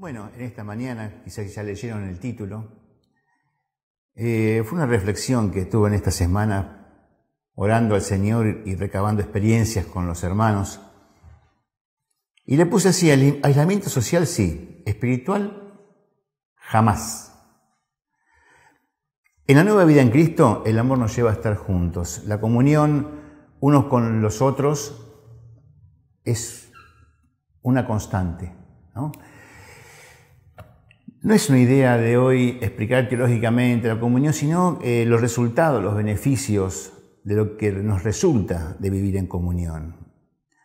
Bueno, en esta mañana, quizás ya leyeron el título, eh, fue una reflexión que tuve en esta semana orando al Señor y recabando experiencias con los hermanos. Y le puse así, aislamiento social sí, espiritual jamás. En la nueva vida en Cristo, el amor nos lleva a estar juntos. La comunión unos con los otros es una constante. ¿no? No es una idea de hoy explicar teológicamente la comunión, sino eh, los resultados, los beneficios de lo que nos resulta de vivir en comunión.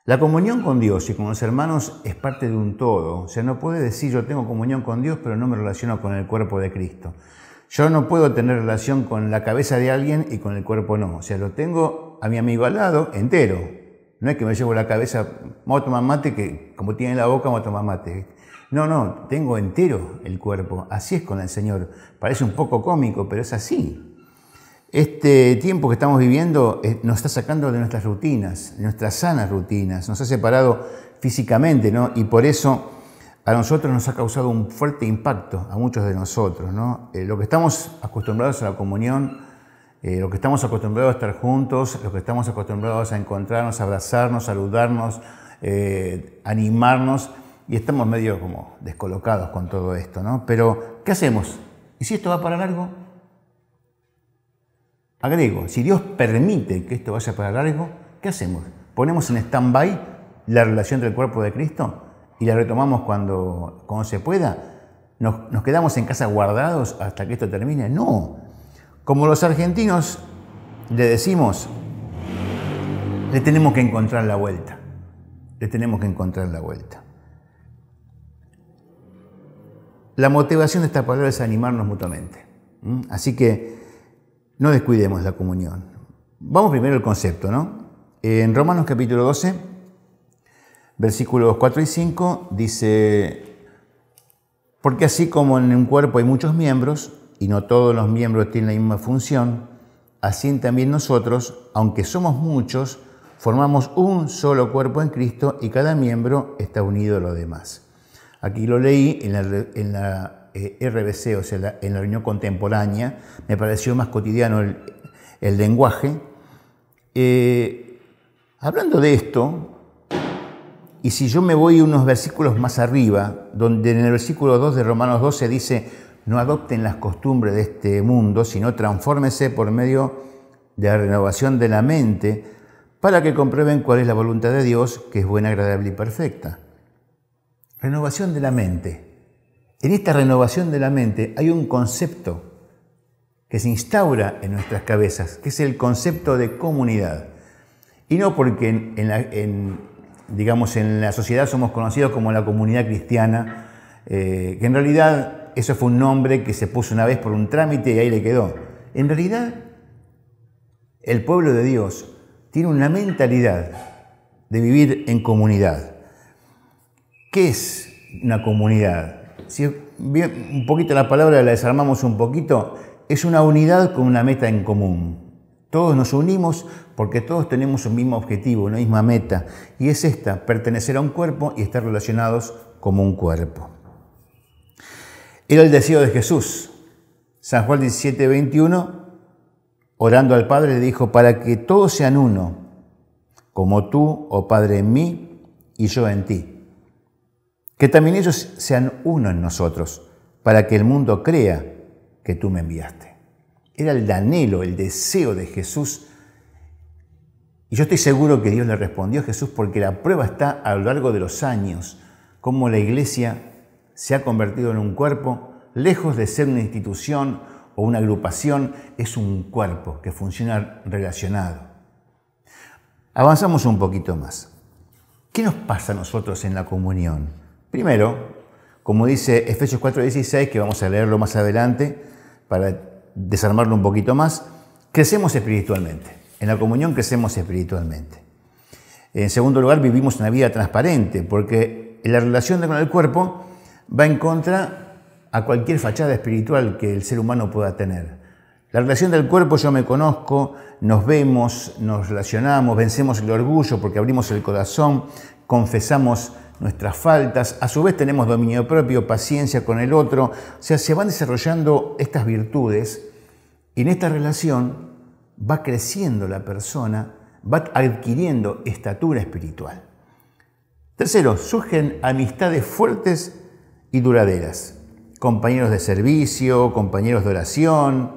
La comunión con Dios y con los hermanos es parte de un todo. O sea, no puede decir yo tengo comunión con Dios, pero no me relaciono con el cuerpo de Cristo. Yo no puedo tener relación con la cabeza de alguien y con el cuerpo no. O sea, lo tengo a mi amigo al lado entero. No es que me llevo la cabeza, moto a que como tiene la boca, moto a no, no, tengo entero el cuerpo. Así es con el Señor. Parece un poco cómico, pero es así. Este tiempo que estamos viviendo eh, nos está sacando de nuestras rutinas, de nuestras sanas rutinas, nos ha separado físicamente, ¿no? Y por eso a nosotros nos ha causado un fuerte impacto, a muchos de nosotros, ¿no? Eh, lo que estamos acostumbrados a la comunión, eh, lo que estamos acostumbrados a estar juntos, lo que estamos acostumbrados a encontrarnos, abrazarnos, saludarnos, animarnos, y estamos medio como descolocados con todo esto, ¿no? Pero, ¿qué hacemos? ¿Y si esto va para largo? Agrego, si Dios permite que esto vaya para largo, ¿qué hacemos? ¿Ponemos en stand-by la relación del cuerpo de Cristo y la retomamos cuando, cuando se pueda? ¿Nos quedamos en casa guardados hasta que esto termine? No. Como los argentinos le decimos, le tenemos que encontrar la vuelta. Le tenemos que encontrar la vuelta. La motivación de esta palabra es animarnos mutuamente. Así que no descuidemos la comunión. Vamos primero al concepto, ¿no? En Romanos capítulo 12, versículos 4 y 5 dice, porque así como en un cuerpo hay muchos miembros, y no todos los miembros tienen la misma función, así también nosotros, aunque somos muchos, formamos un solo cuerpo en Cristo y cada miembro está unido a los demás. Aquí lo leí en la, RBC, eh, o sea, en la reunión contemporánea, me pareció más cotidiano el, lenguaje. Eh, hablando de esto, y si yo me voy unos versículos más arriba, donde en el versículo 2 de Romanos 12 dice, no adopten las costumbres de este mundo, sino transfórmese por medio de la renovación de la mente para que comprueben cuál es la voluntad de Dios, que es buena, agradable y perfecta. Renovación de la mente. En esta renovación de la mente hay un concepto que se instaura en nuestras cabezas, que es el concepto de comunidad. Y no porque en, la, digamos, en la sociedad somos conocidos como la comunidad cristiana, eh, que en realidad eso fue un nombre que se puso una vez por un trámite y ahí le quedó. En realidad, el pueblo de Dios tiene una mentalidad de vivir en comunidad. ¿Qué es una comunidad? Si bien, un poquito la palabra la desarmamos un poquito, es una unidad con una meta en común. Todos nos unimos porque todos tenemos un mismo objetivo, una misma meta, y es esta, pertenecer a un cuerpo y estar relacionados como un cuerpo. Era el deseo de Jesús. San Juan 17, 21, orando al Padre, le dijo, para que todos sean uno, como tú, oh Padre, en mí y yo en ti que también ellos sean uno en nosotros, para que el mundo crea que tú me enviaste. Era el anhelo, el deseo de Jesús. Y yo estoy seguro que Dios le respondió a Jesús porque la prueba está a lo largo de los años, cómo la iglesia se ha convertido en un cuerpo, lejos de ser una institución o una agrupación, es un cuerpo que funciona relacionado. Avanzamos un poquito más. ¿Qué nos pasa a nosotros en la comunión? Primero, como dice Efesios 4:16, que vamos a leerlo más adelante para desarmarlo un poquito más, crecemos espiritualmente. En la comunión crecemos espiritualmente. En segundo lugar, vivimos una vida transparente, porque la relación con el cuerpo va en contra a cualquier fachada espiritual que el ser humano pueda tener. La relación del cuerpo, yo me conozco, nos vemos, nos relacionamos, vencemos el orgullo porque abrimos el corazón, confesamos nuestras faltas, a su vez tenemos dominio propio, paciencia con el otro, o sea, se van desarrollando estas virtudes y en esta relación va creciendo la persona, va adquiriendo estatura espiritual. Tercero, surgen amistades fuertes y duraderas, compañeros de servicio, compañeros de oración,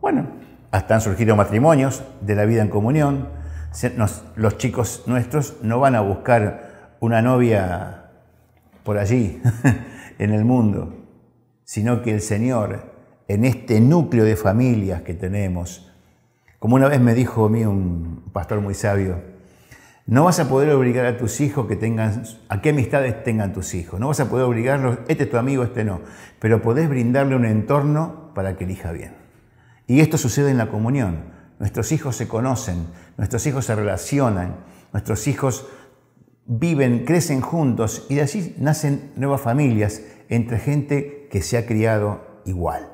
bueno, hasta han surgido matrimonios de la vida en comunión, los chicos nuestros no van a buscar una novia por allí, en el mundo, sino que el Señor, en este núcleo de familias que tenemos, como una vez me dijo a mí un pastor muy sabio, no vas a poder obligar a tus hijos que tengan, a qué amistades tengan tus hijos, no vas a poder obligarlos, este es tu amigo, este no, pero podés brindarle un entorno para que elija bien. Y esto sucede en la comunión. Nuestros hijos se conocen, nuestros hijos se relacionan, nuestros hijos viven, crecen juntos y de allí nacen nuevas familias entre gente que se ha criado igual.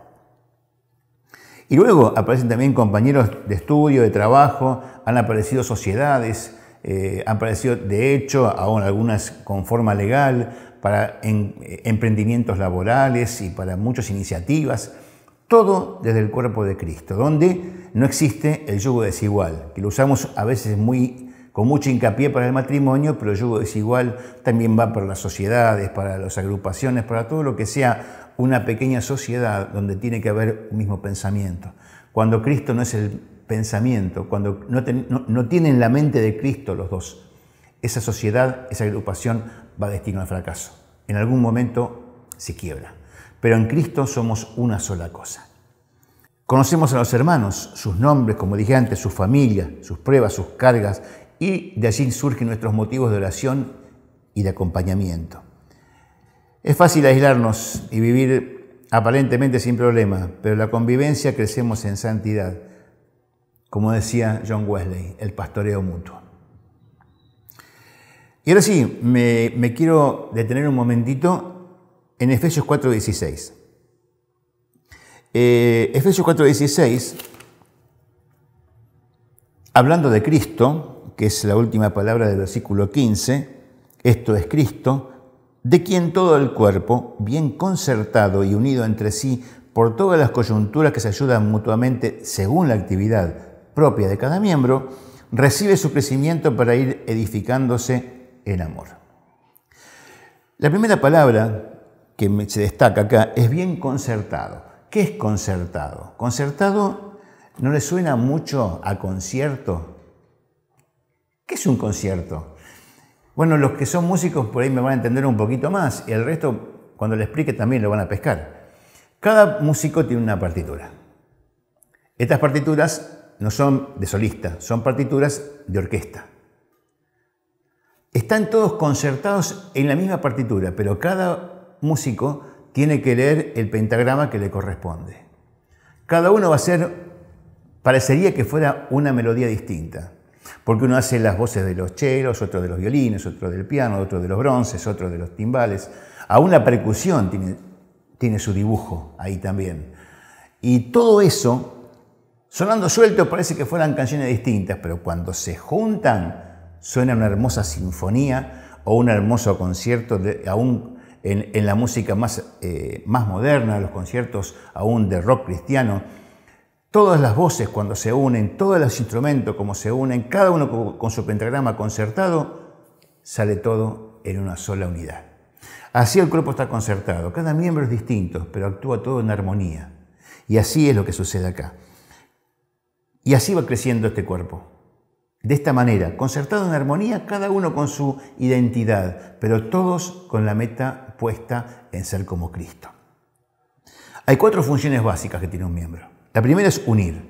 Y luego aparecen también compañeros de estudio, de trabajo, han aparecido sociedades, eh, han aparecido de hecho aún algunas con forma legal para eh, emprendimientos laborales y para muchas iniciativas, todo desde el cuerpo de Cristo, donde no existe el yugo desigual, que lo usamos a veces muy con mucho hincapié para el matrimonio, pero yo es igual, también va para las sociedades, para las agrupaciones, para todo lo que sea una pequeña sociedad donde tiene que haber un mismo pensamiento. Cuando Cristo no es el pensamiento, cuando no, tienen la mente de Cristo los dos, esa sociedad, esa agrupación va destino al fracaso. En algún momento se quiebra. Pero en Cristo somos una sola cosa. Conocemos a los hermanos, sus nombres, como dije antes, sus familias, sus pruebas, sus cargas y de allí surgen nuestros motivos de oración y de acompañamiento. Es fácil aislarnos y vivir aparentemente sin problema, pero la convivencia crecemos en santidad, como decía John Wesley, el pastoreo mutuo. Y ahora sí, me, quiero detener un momentito en Efesios 4:16. Eh, Efesios 4:16, hablando de Cristo, que es la última palabra del versículo 15, esto es Cristo, de quien todo el cuerpo, bien concertado y unido entre sí por todas las coyunturas que se ayudan mutuamente según la actividad propia de cada miembro, recibe su crecimiento para ir edificándose en amor. La primera palabra que se destaca acá es bien concertado. ¿Qué es concertado? Concertado no le suena mucho a concierto, ¿Qué es un concierto? Bueno, los que son músicos por ahí me van a entender un poquito más y el resto, cuando le explique, también lo van a pescar. Cada músico tiene una partitura. Estas partituras no son de solista, son partituras de orquesta. Están todos concertados en la misma partitura, pero cada músico tiene que leer el pentagrama que le corresponde. Cada uno va a ser, parecería que fuera una melodía distinta. Porque uno hace las voces de los chelos, otro de los violines, otro del piano, otro de los bronces, otro de los timbales. Aún la percusión tiene, su dibujo ahí también. Y todo eso, sonando suelto, parece que fueran canciones distintas, pero cuando se juntan, suena una hermosa sinfonía o un hermoso concierto, aún en, la música más, eh, más moderna, los conciertos aún de rock cristiano Todas las voces cuando se unen, todos los instrumentos como se unen, cada uno con su pentagrama concertado, sale todo en una sola unidad. Así el cuerpo está concertado, cada miembro es distinto, pero actúa todo en armonía. Y así es lo que sucede acá. Y así va creciendo este cuerpo. De esta manera, concertado en armonía, cada uno con su identidad, pero todos con la meta puesta en ser como Cristo. Hay cuatro funciones básicas que tiene un miembro. La primera es unir.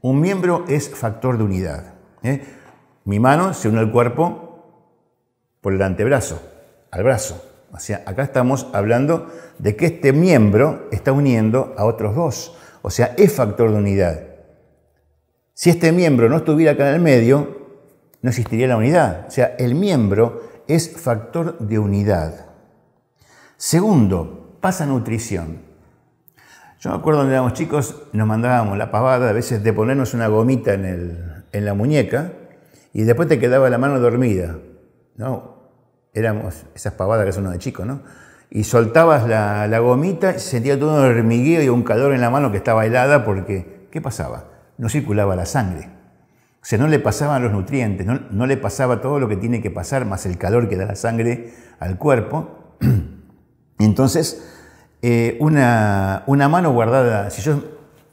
Un miembro es factor de unidad. ¿eh? Mi mano se une al cuerpo por el antebrazo, al brazo. O sea, acá estamos hablando de que este miembro está uniendo a otros dos. O sea, es factor de unidad. Si este miembro no estuviera acá en el medio, no existiría la unidad. O sea, el miembro es factor de unidad. Segundo, pasa nutrición. Yo me acuerdo cuando éramos chicos, nos mandábamos la pavada a veces de ponernos una gomita en, la muñeca y después te quedaba la mano dormida. ¿no? Éramos esas pavadas que son de chicos, ¿no? Y soltabas la, gomita y sentías todo un hormigueo y un calor en la mano que estaba helada porque, ¿qué pasaba? No circulaba la sangre. O sea, no le pasaban los nutrientes, no, no le pasaba todo lo que tiene que pasar, más el calor que da la sangre al cuerpo. Entonces, eh, una, una, mano guardada, si yo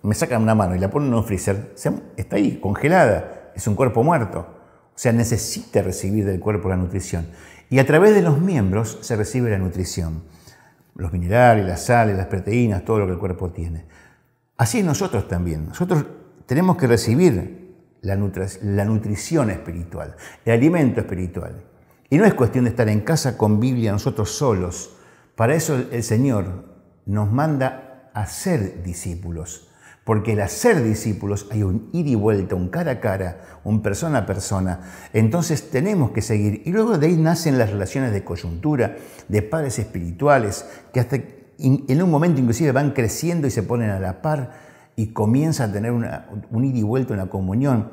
me sacan una mano y la pongo en un freezer, está ahí, congelada, es un cuerpo muerto. O sea, necesita recibir del cuerpo la nutrición. Y a través de los miembros se recibe la nutrición. Los minerales, las sales, las proteínas, todo lo que el cuerpo tiene. Así nosotros también. Nosotros tenemos que recibir la, la nutrición espiritual, el alimento espiritual. Y no es cuestión de estar en casa con Biblia nosotros solos. Para eso el Señor nos manda a ser discípulos, porque el hacer discípulos hay un ir y vuelta, un cara a cara, un persona a persona. Entonces tenemos que seguir. Y luego de ahí nacen las relaciones de coyuntura, de padres espirituales, que hasta en un momento inclusive van creciendo y se ponen a la par y comienza a tener un ir y vuelta, una comunión.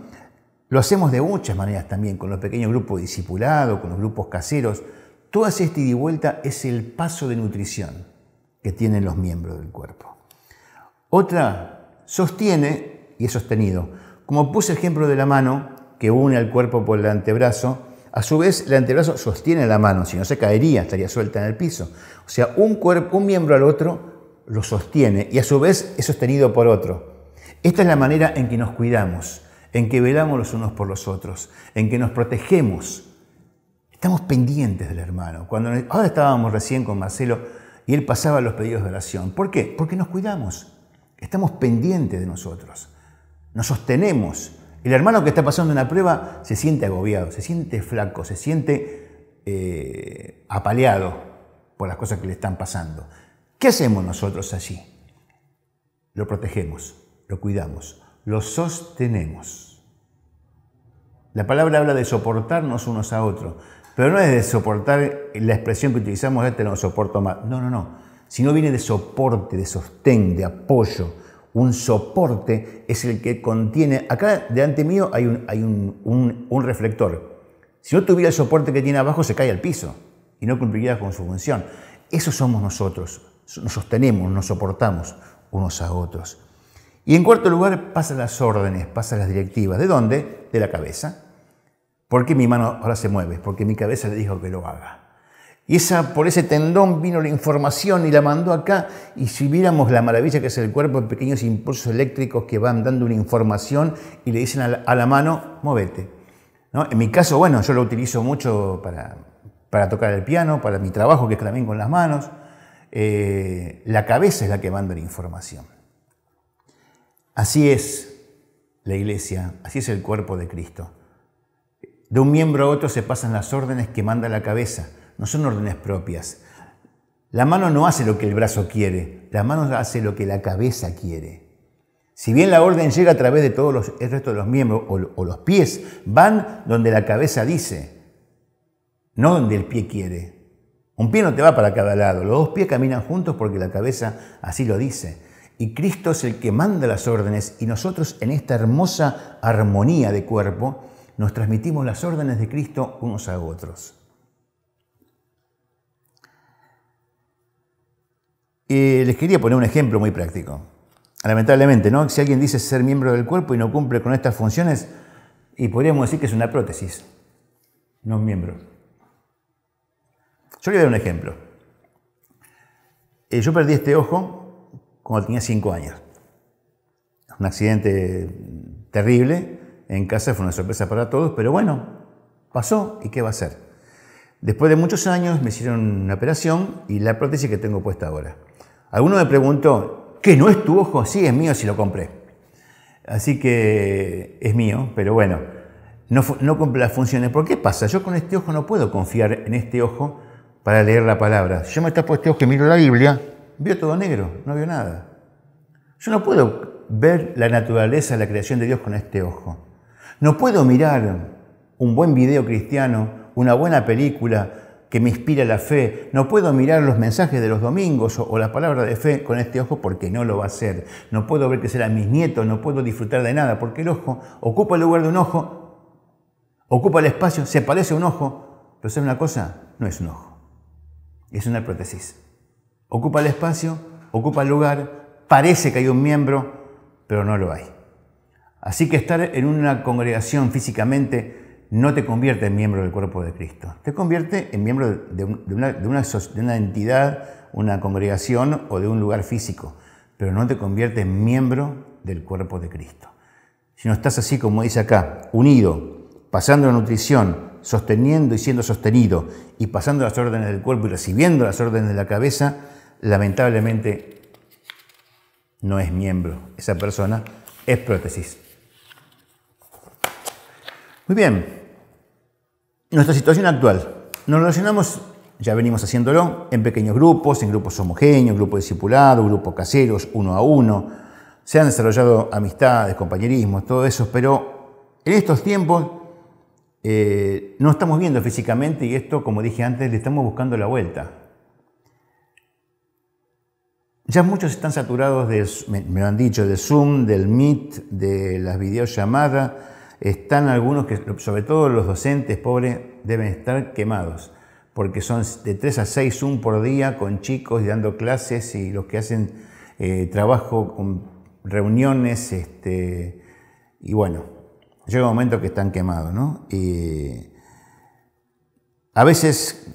Lo hacemos de muchas maneras también, con los pequeños grupos discipulados, con los grupos caseros. Todo esta este y vuelta es el paso de nutrición que tienen los miembros del cuerpo. Otra sostiene y es sostenido. Como puse el ejemplo de la mano que une al cuerpo por el antebrazo, a su vez el antebrazo sostiene la mano, si no se caería, estaría suelta en el piso. O sea, un, cuerpo, un miembro al otro lo sostiene y a su vez es sostenido por otro. Esta es la manera en que nos cuidamos, en que velamos los unos por los otros, en que nos protegemos. Estamos pendientes del hermano. Cuando ahora estábamos recién con Marcelo y él pasaba los pedidos de oración. ¿Por qué? Porque nos cuidamos, estamos pendientes de nosotros, nos sostenemos. El hermano que está pasando una prueba se siente agobiado, se siente flaco, se siente eh, apaleado por las cosas que le están pasando. ¿Qué hacemos nosotros allí? Lo protegemos, lo cuidamos, lo sostenemos. La palabra habla de soportarnos unos a otros. Pero no es de soportar la expresión que utilizamos, este no soporto más. No, no, no. Si no viene de soporte, de sostén, de apoyo. Un soporte es el que contiene. Acá delante mío hay un, hay un, reflector. Si no tuviera el soporte que tiene abajo, se cae al piso y no cumpliría con su función. Eso somos nosotros. Nos sostenemos, nos soportamos unos a otros. Y en cuarto lugar, pasan las órdenes, pasan las directivas. ¿De dónde? De la cabeza. ¿Por qué mi mano ahora se mueve? Porque mi cabeza le dijo que lo haga. Y esa, por ese tendón vino la información y la mandó acá. Y si viéramos la maravilla que es el cuerpo pequeños impulsos eléctricos que van dando una información y le dicen a la, mano, móvete. En mi caso, bueno, yo lo utilizo mucho para, para, tocar el piano, para mi trabajo, que es también con las manos. Eh, la cabeza es la que manda la información. Así es la iglesia, así es el cuerpo de Cristo. De un miembro a otro se pasan las órdenes que manda la cabeza, no son órdenes propias. La mano no hace lo que el brazo quiere, la mano hace lo que la cabeza quiere. Si bien la orden llega a través de todos los, el resto de los miembros o los pies, van donde la cabeza dice, no donde el pie quiere. Un pie no te va para cada lado, los dos pies caminan juntos porque la cabeza así lo dice. Y Cristo es el que manda las órdenes y nosotros en esta hermosa armonía de cuerpo, nos transmitimos las órdenes de Cristo unos a otros. les quería poner un ejemplo muy práctico. Lamentablemente, ¿no? Si alguien dice ser miembro del cuerpo y no cumple con estas funciones, y podríamos decir que es una prótesis, no un miembro. Yo le voy a dar un ejemplo. Eh, yo perdí este ojo cuando tenía 5 años. Un accidente terrible, en casa fue una sorpresa para todos, pero bueno, pasó y qué va a ser. Después de muchos años me hicieron una operación y la prótesis que tengo puesta ahora. Alguno me preguntó, ¿qué no es tu ojo? Sí, es mío si lo compré. Así que es mío, pero bueno, no, compré cumple las funciones. ¿Por qué pasa? Yo con este ojo no puedo confiar en este ojo para leer la palabra. Yo me tapo este ojo y miro la Biblia, veo todo negro, no veo nada. Yo no puedo ver la naturaleza, la creación de Dios con este ojo. No puedo mirar un buen video cristiano, una buena película que me inspira la fe. No puedo mirar los mensajes de los domingos o, la palabra de fe con este ojo porque no lo va a hacer. No puedo ver que serán mis nietos, no puedo disfrutar de nada porque el ojo ocupa el lugar de un ojo, ocupa el espacio, se parece a un ojo, pero es una cosa? No es un ojo, es una prótesis. Ocupa el espacio, ocupa el lugar, parece que hay un miembro, pero no lo hay. Así que estar en una congregación físicamente no te convierte en miembro del cuerpo de Cristo, te convierte en miembro de, una, entidad, una congregación o de un lugar físico, pero no te convierte en miembro del cuerpo de Cristo. Si no estás así, como dice acá, unido, pasando la nutrición, sosteniendo y siendo sostenido, y pasando las órdenes del cuerpo y recibiendo las órdenes de la cabeza, lamentablemente no es miembro. Esa persona es prótesis. Muy bien, nuestra situación actual. Nos relacionamos, ya venimos haciéndolo, en pequeños grupos, en grupos homogéneos, grupos discipulados, grupos caseros, uno a uno. Se han desarrollado amistades, compañerismos, todo eso, pero en estos tiempos eh, no estamos viendo físicamente y esto, como dije antes, le estamos buscando la vuelta. Ya muchos están saturados de, me lo han dicho, de Zoom, del Meet, de las videollamadas están algunos que, sobre todo los docentes pobres, deben estar quemados, porque son de 3 a 6 un por día con chicos y dando clases y los que hacen eh, trabajo con reuniones, este, y bueno, llega un momento que están quemados, ¿no? Y a veces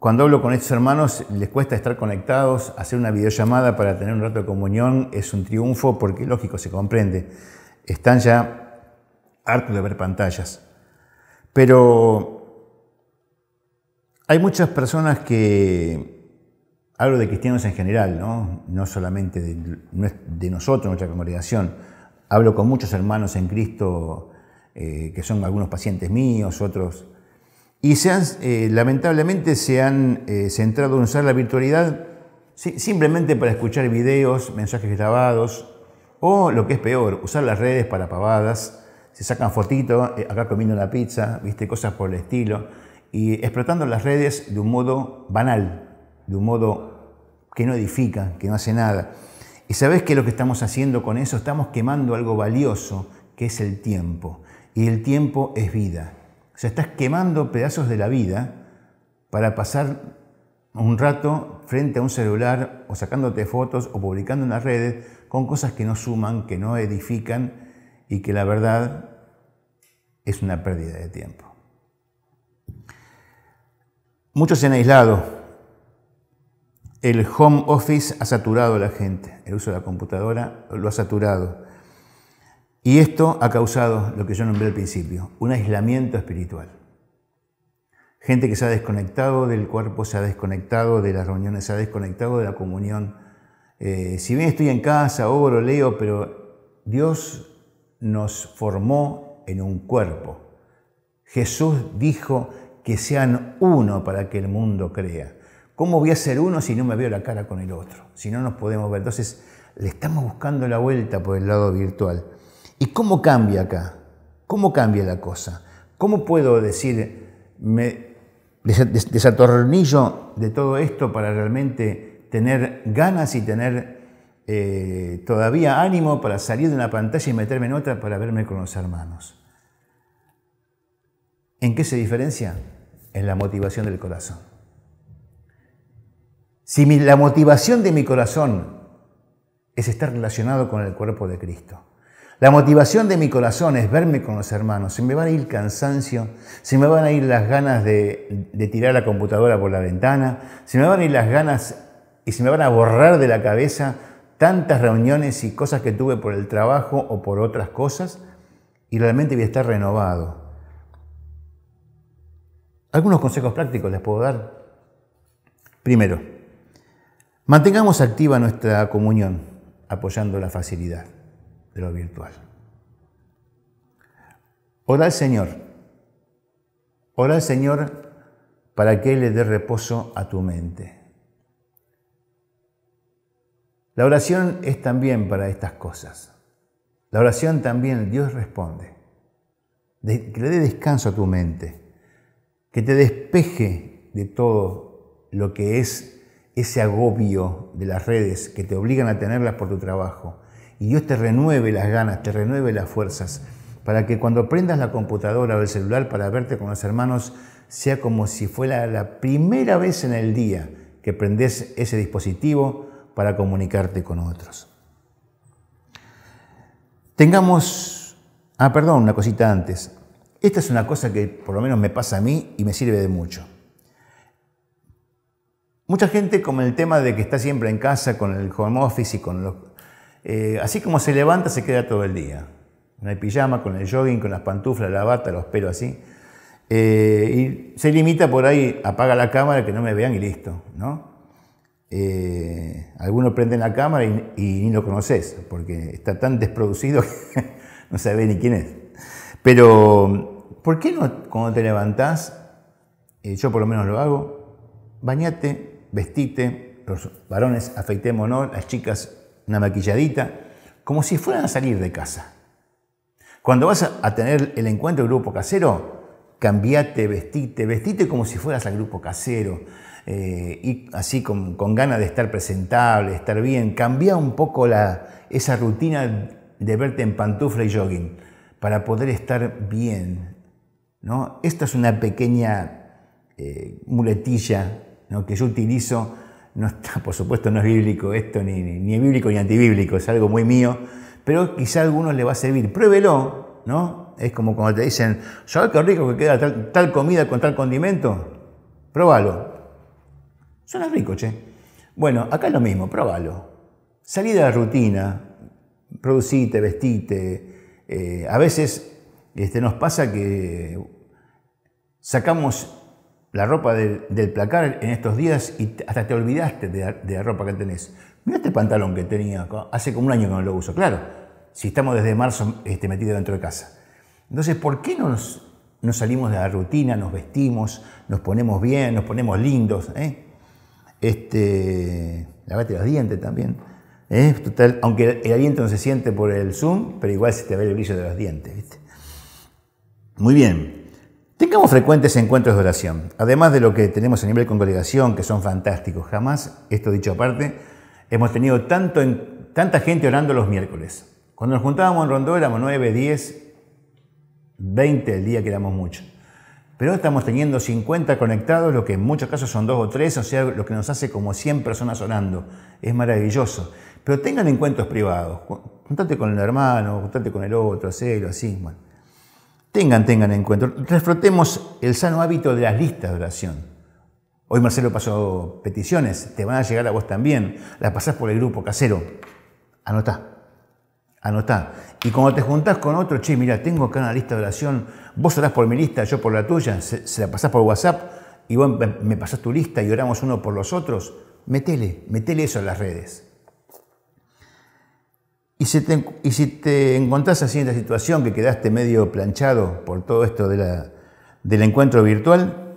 cuando hablo con estos hermanos, les cuesta estar conectados, hacer una videollamada para tener un rato de comunión es un triunfo porque, lógico, se comprende. Están ya harto de ver pantallas. Pero hay muchas personas que, hablo de cristianos en general, no, no solamente de, de nosotros, nuestra congregación, hablo con muchos hermanos en Cristo eh, que son algunos pacientes míos, otros, y se han, eh, lamentablemente se han eh, centrado en usar la virtualidad simplemente para escuchar videos, mensajes grabados, o lo que es peor, usar las redes para pavadas se sacan fotitos, eh, acá comiendo la pizza, ¿viste? cosas por el estilo, y explotando las redes de un modo banal, de un modo que no edifica, que no hace nada. Y sabes que lo que estamos haciendo con eso, estamos quemando algo valioso, que es el tiempo. Y el tiempo es vida. O sea, estás quemando pedazos de la vida para pasar un rato frente a un celular o sacándote fotos o publicando en las redes con cosas que no suman, que no edifican y que la verdad es una pérdida de tiempo. Muchos se han aislado. El home office ha saturado a la gente. El uso de la computadora lo ha saturado. Y esto ha causado lo que yo nombré al principio, un aislamiento espiritual. Gente que se ha desconectado del cuerpo, se ha desconectado de las reuniones, se ha desconectado de la comunión. Eh, si bien estoy en casa, oro, leo, pero Dios nos formó en un cuerpo. Jesús dijo que sean uno para que el mundo crea. ¿Cómo voy a ser uno si no me veo la cara con el otro? Si no nos podemos ver. Entonces, le estamos buscando la vuelta por el lado virtual. ¿Y cómo cambia acá? ¿Cómo cambia la cosa? ¿Cómo puedo decir, me desatornillo de todo esto para realmente tener ganas y tener eh, todavía ánimo para salir de una pantalla y meterme en otra para verme con los hermanos. ¿En qué se diferencia? En la motivación del corazón. Si la motivación de mi corazón es estar relacionado con el cuerpo de Cristo, la motivación de mi corazón es verme con los hermanos, si me van a ir cansancio, si me van a ir las ganas de, tirar la computadora por la ventana, si me van a ir las ganas y si me van a borrar de la cabeza tantas reuniones y cosas que tuve por el trabajo o por otras cosas y realmente voy a estar renovado. Algunos consejos prácticos les puedo dar. Primero, mantengamos activa nuestra comunión apoyando la facilidad de lo virtual. Ora al Señor. Ora al Señor para que Él le dé reposo a tu mente. La oración es también para estas cosas. La oración también Dios responde. que le dé descanso a tu mente, que te despeje de todo lo que es ese agobio de las redes que te obligan a tenerlas por tu trabajo. Y Dios te renueve las ganas, te renueve las fuerzas, para que cuando prendas la computadora o el celular para verte con los hermanos, sea como si fuera la primera vez en el día que prendes ese dispositivo para comunicarte con otros. Tengamos, ah, perdón, una cosita antes. Esta es una cosa que por lo menos me pasa a mí y me sirve de mucho. Mucha gente con el tema de que está siempre en casa con el home office y con los... Eh, así como se levanta, se queda todo el día. en el pijama, con el jogging, con las pantuflas, la bata, los pelos así. Eh, y se limita por ahí, apaga la cámara, que no me vean y listo, ¿no? Eh, algunos prenden la cámara y, ni lo conoces, porque está tan desproducido que no sabes ni quién es. Pero, ¿por qué no cuando te levantás, eh, yo por lo menos lo hago, bañate, vestite, los varones afeitémonos, las chicas una maquilladita, como si fueran a salir de casa? Cuando vas a tener el encuentro del grupo casero, cambiate, vestite, vestite como si fueras al grupo casero eh, y así con, ganas de estar presentable, estar bien, cambia un poco esa rutina de verte en pantufla y jogging para poder estar bien. ¿no? Esta es una pequeña eh, muletilla que yo utilizo. No por supuesto, no es bíblico esto, ni, es bíblico ni antibíblico, es algo muy mío, pero quizá a algunos le va a servir. Pruébelo, ¿no? Es como cuando te dicen, ¿sabes qué rico que queda tal, tal comida con tal condimento? Pruébalo, Suena rico, che. Bueno, acá es lo mismo, probalo Salí de la rutina, producite, vestite. Eh, a veces este, nos pasa que sacamos la ropa del, placar en estos días y hasta te olvidaste de la, ropa que tenés. Mira este pantalón que tenía, hace como un año que no lo uso. Claro, si estamos desde marzo este, metidos dentro de casa. Entonces, ¿por qué nos, nos salimos de la rutina, nos vestimos, nos ponemos bien, nos ponemos lindos? Eh? este, lavate los dientes también. ¿eh? Total, aunque el aliento no se siente por el zoom, pero igual se te ve el brillo de los dientes. ¿viste? Muy bien. Tengamos frecuentes encuentros de oración. Además de lo que tenemos a nivel congregación, que son fantásticos. Jamás, esto dicho aparte, hemos tenido tanto, tanta gente orando los miércoles. Cuando nos juntábamos en Rondó éramos 9, 10, 20 el día que éramos muchos. Pero estamos teniendo 50 conectados, lo que en muchos casos son dos o tres, o sea, lo que nos hace como 100 personas orando. Es maravilloso. Pero tengan encuentros privados. Contate con el hermano, contate con el otro, hacelo así. Tengan, tengan encuentros. Refrotemos el sano hábito de las listas de oración. Hoy Marcelo pasó peticiones, te van a llegar a vos también. Las pasás por el grupo casero. Anotá. Anotá. Y cuando te juntás con otro, che, mira, tengo acá una lista de oración, vos orás por mi lista, yo por la tuya, se, la pasás por WhatsApp y vos me pasás tu lista y oramos uno por los otros, metele, metele eso a las redes. Y si, te, y si te encontrás así en la situación que quedaste medio planchado por todo esto de la, del encuentro virtual,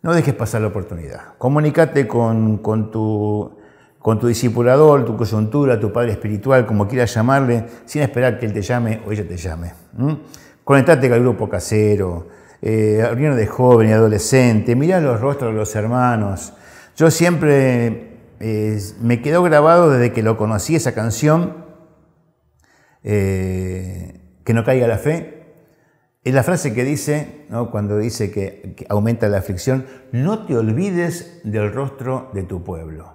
no dejes pasar la oportunidad. Comunicate con, con tu con tu discipulador, tu coyuntura, tu padre espiritual, como quieras llamarle, sin esperar que él te llame o ella te llame. Conéctate Conectate con el grupo casero, eh, de joven y adolescente, mirá los rostros de los hermanos. Yo siempre eh, me quedó grabado desde que lo conocí esa canción, eh, Que no caiga la fe. Es la frase que dice, cuando dice que aumenta la aflicción, no te olvides del rostro de tu pueblo.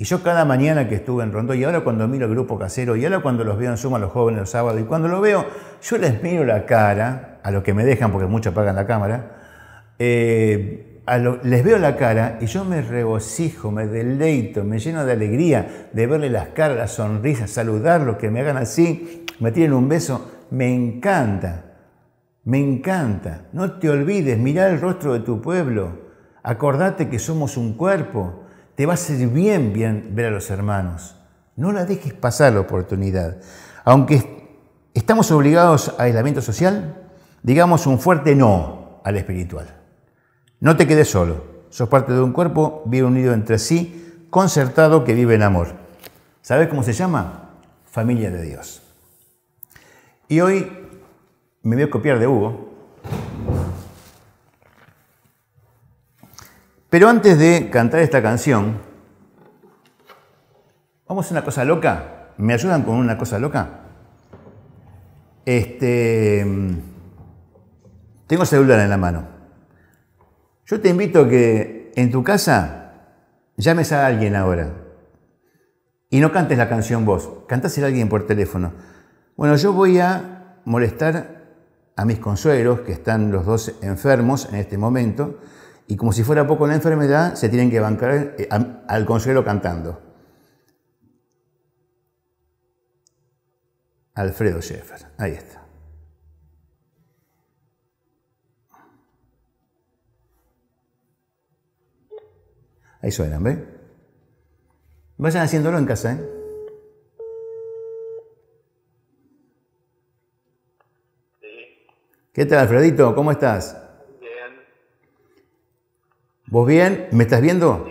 Y yo cada mañana que estuve en Rondó, y ahora cuando miro el grupo casero, y ahora cuando los veo en Suma los jóvenes los sábados, y cuando lo veo, yo les miro la cara, a los que me dejan porque muchos apagan la cámara, eh, les veo la cara y yo me regocijo, me deleito, me lleno de alegría de verle las caras, las sonrisas, saludarlos, que me hagan así, me tiren un beso, me encanta. Me encanta. No te olvides, mirá el rostro de tu pueblo. Acordate que somos un cuerpo. Te va a ser bien, bien ver a los hermanos. No la dejes pasar la oportunidad. Aunque estamos obligados a aislamiento social, digamos un fuerte no al espiritual. No te quedes solo. Sos parte de un cuerpo bien unido entre sí, concertado que vive en amor. ¿Sabes cómo se llama? Familia de Dios. Y hoy me voy a copiar de Hugo Pero antes de cantar esta canción, vamos a una cosa loca. ¿Me ayudan con una cosa loca? Este, mm, tengo celular en la mano. Yo te invito a que en tu casa llames a alguien ahora y no cantes la canción vos, Cantás a alguien por teléfono. Bueno, yo voy a molestar a mis consuegros que están los dos enfermos en este momento y como si fuera poco la enfermedad, se tienen que bancar eh, al consuelo cantando. Alfredo Schäfer, ahí está. Ahí suenan, ¿ve? Vayan haciéndolo en casa, ¿eh? ¿Qué tal, Alfredito? ¿Cómo estás? ¿Vos bien? ¿Me estás viendo?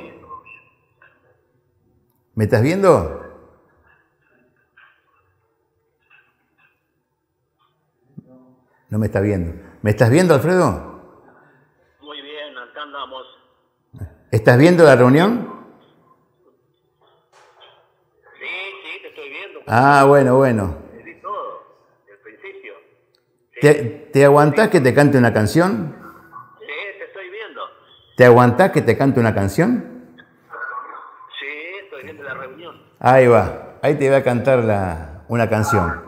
¿Me estás viendo? No me estás viendo. ¿Me estás viendo, Alfredo? Muy bien, acá andamos. ¿Estás viendo la reunión? Sí, sí, te estoy viendo. Ah, bueno, bueno. Te, ¿Te aguantás que te cante una canción? ¿Te aguantás que te cante una canción? Sí, estoy viendo la reunión. Ahí va, ahí te voy a cantar la, una canción.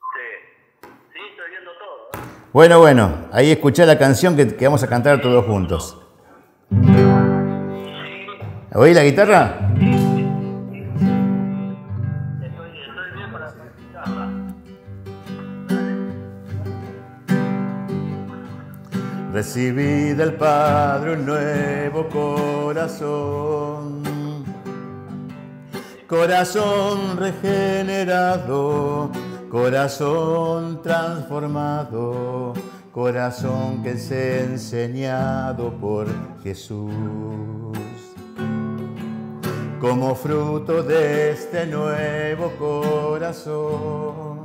Sí, estoy viendo todo. ¿eh? Bueno, bueno, ahí escuché la canción que, que vamos a cantar todos juntos. ¿Oí la guitarra? Recibí del Padre un nuevo corazón, corazón regenerado, corazón transformado, corazón que es enseñado por Jesús. Como fruto de este nuevo corazón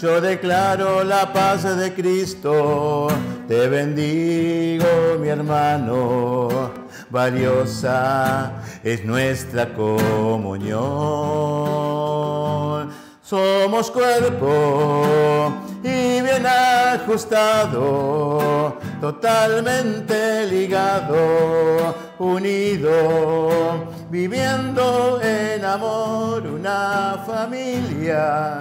yo declaro la paz de Cristo, te bendigo mi hermano, valiosa es nuestra comunión. Somos cuerpo y bien ajustado, totalmente ligado, unido, viviendo en amor una familia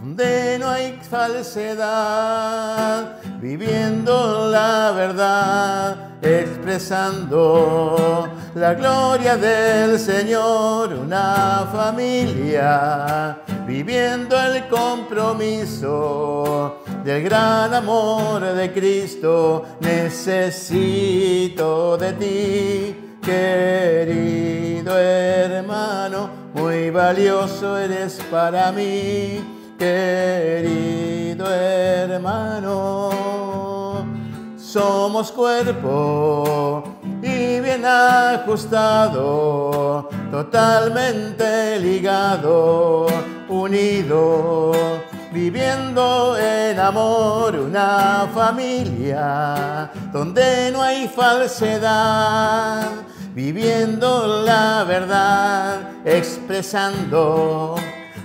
donde no hay falsedad, viviendo la verdad, expresando la gloria del Señor, una familia, viviendo el compromiso del gran amor de Cristo, necesito de ti. Querido hermano, muy valioso eres para mí querido hermano, somos cuerpo y bien ajustado, totalmente ligado, unido, viviendo en amor una familia donde no hay falsedad, viviendo la verdad, expresando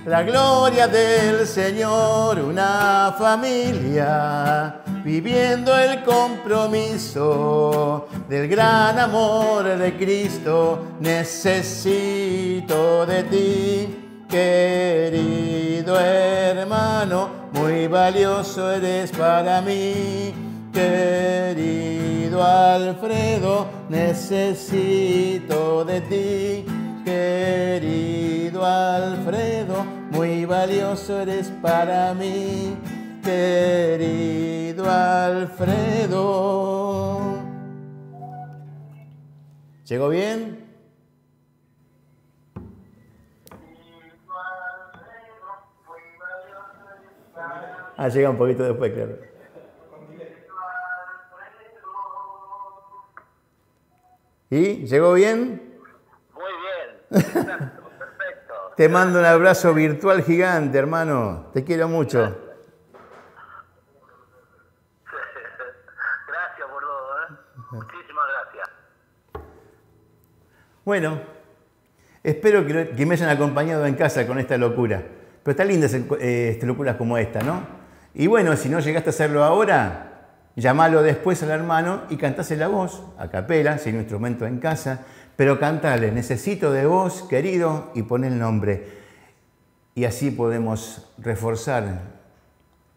la gloria del Señor, una familia, viviendo el compromiso del gran amor de Cristo. Necesito de ti, querido hermano, muy valioso eres para mí, querido Alfredo, necesito de ti Querido Alfredo, muy valioso eres para mí, querido Alfredo. ¿Llegó bien? Ah, llega un poquito después, claro. ¿Y llegó bien? Te mando un abrazo virtual gigante, hermano. Te quiero mucho. Gracias por todo, ¿eh? Muchísimas gracias. Bueno, espero que me hayan acompañado en casa con esta locura. Pero está lindas eh, esta locuras como esta, ¿no? Y bueno, si no llegaste a hacerlo ahora, llamalo después al hermano y cantase la voz, a capela, sin instrumento en casa. Pero cantales, necesito de vos, querido, y pon el nombre. Y así podemos reforzar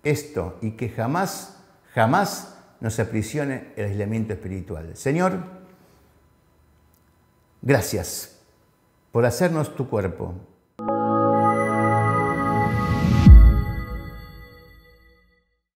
esto y que jamás, jamás nos aprisione el aislamiento espiritual. Señor, gracias por hacernos tu cuerpo,